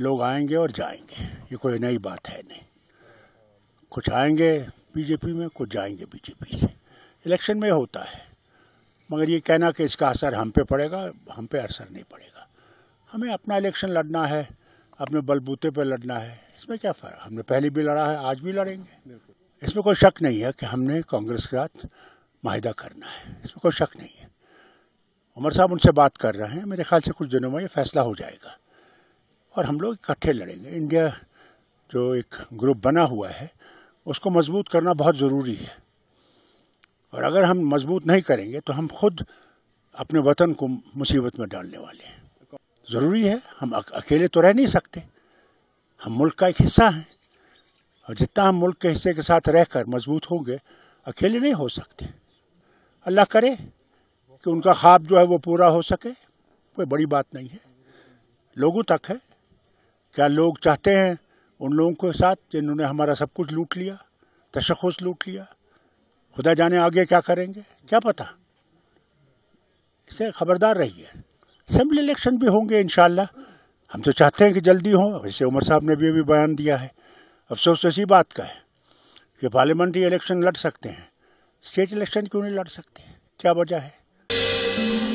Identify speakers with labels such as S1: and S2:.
S1: लोग आएंगे और जाएंगे ये कोई नई बात है नहीं कुछ आएंगे बीजेपी में कुछ जाएंगे बीजेपी से इलेक्शन में होता है मगर ये कहना कि इसका असर हम पे पड़ेगा हम पे असर नहीं पड़ेगा हमें अपना इलेक्शन लड़ना है अपने बलबूते पर लड़ना है इसमें क्या फ़र्क हमने पहले भी लड़ा है आज भी लड़ेंगे इसमें कोई शक नहीं है कि हमने कांग्रेस के साथ माहिदा करना है इसमें कोई शक नहीं है उमर साहब उनसे बात कर रहे हैं मेरे ख्याल से कुछ दिनों में ये फैसला हो जाएगा और हम लोग इकट्ठे लड़ेंगे इंडिया जो एक ग्रुप बना हुआ है उसको मजबूत करना बहुत ज़रूरी है और अगर हम मजबूत नहीं करेंगे तो हम खुद अपने वतन को मुसीबत में डालने वाले हैं ज़रूरी है हम अकेले तो रह नहीं सकते हम मुल्क का एक हिस्सा हैं और जितना हम मुल्क के हिस्से के साथ रहकर मजबूत होंगे अकेले नहीं हो सकते अल्लाह करे कि उनका ख्वाब जो है वो पूरा हो सके कोई बड़ी बात नहीं है लोगों तक है क्या लोग चाहते हैं उन लोगों के साथ जिन्होंने हमारा सब कुछ लूट लिया तशखस लूट लिया खुदा जाने आगे क्या करेंगे क्या पता इसे ख़बरदार रहिए असम्बली इलेक्शन भी होंगे इन हम तो चाहते हैं कि जल्दी हों वैसे उमर साहब ने भी अभी बयान दिया है अफसोस तो इसी बात का है कि पार्लियामेंट्री इलेक्शन लड़ सकते हैं स्टेट इलेक्शन क्यों नहीं लड़ सकते क्या वजह है